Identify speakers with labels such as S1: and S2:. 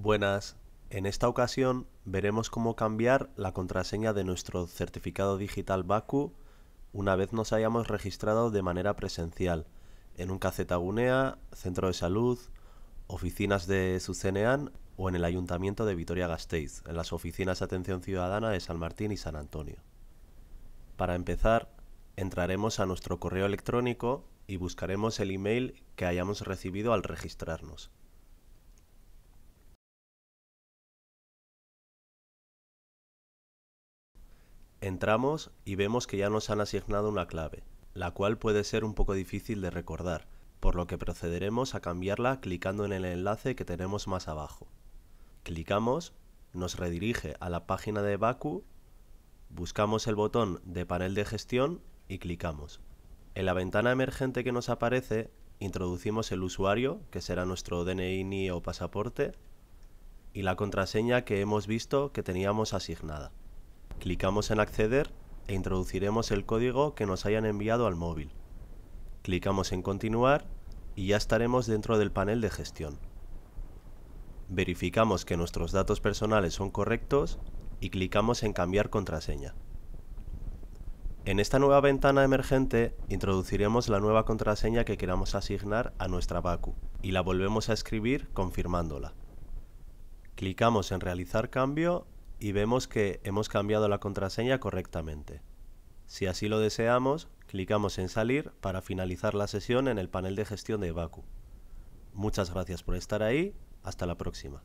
S1: Buenas. En esta ocasión
S2: veremos cómo cambiar la contraseña de nuestro certificado digital BACU una vez nos hayamos registrado de manera presencial en un Cacetagunea, centro de salud, oficinas de Sucenean o en el Ayuntamiento de Vitoria-Gasteiz, en las oficinas de atención ciudadana de San Martín y San Antonio. Para empezar, entraremos a nuestro correo electrónico y buscaremos el email que hayamos recibido al registrarnos. Entramos y vemos que ya nos han asignado una clave, la cual puede ser un poco difícil de recordar, por lo que procederemos a cambiarla clicando en el enlace que tenemos más abajo. Clicamos, nos redirige a la página de Baku, buscamos el botón de panel de gestión y clicamos. En la ventana emergente que nos aparece, introducimos el usuario, que será nuestro DNI o pasaporte, y la contraseña que hemos visto que teníamos asignada. Clicamos en acceder e introduciremos el código que nos hayan enviado al móvil. Clicamos en continuar y ya estaremos dentro del panel de gestión. Verificamos que nuestros datos personales son correctos y clicamos en cambiar contraseña. En esta nueva ventana emergente introduciremos la nueva contraseña que queramos asignar a nuestra Baku y la volvemos a escribir confirmándola. Clicamos en realizar cambio y vemos que hemos cambiado la contraseña correctamente. Si así lo deseamos, clicamos en salir para finalizar la sesión en el panel de gestión de Evacu.
S1: Muchas gracias por estar ahí, hasta la próxima.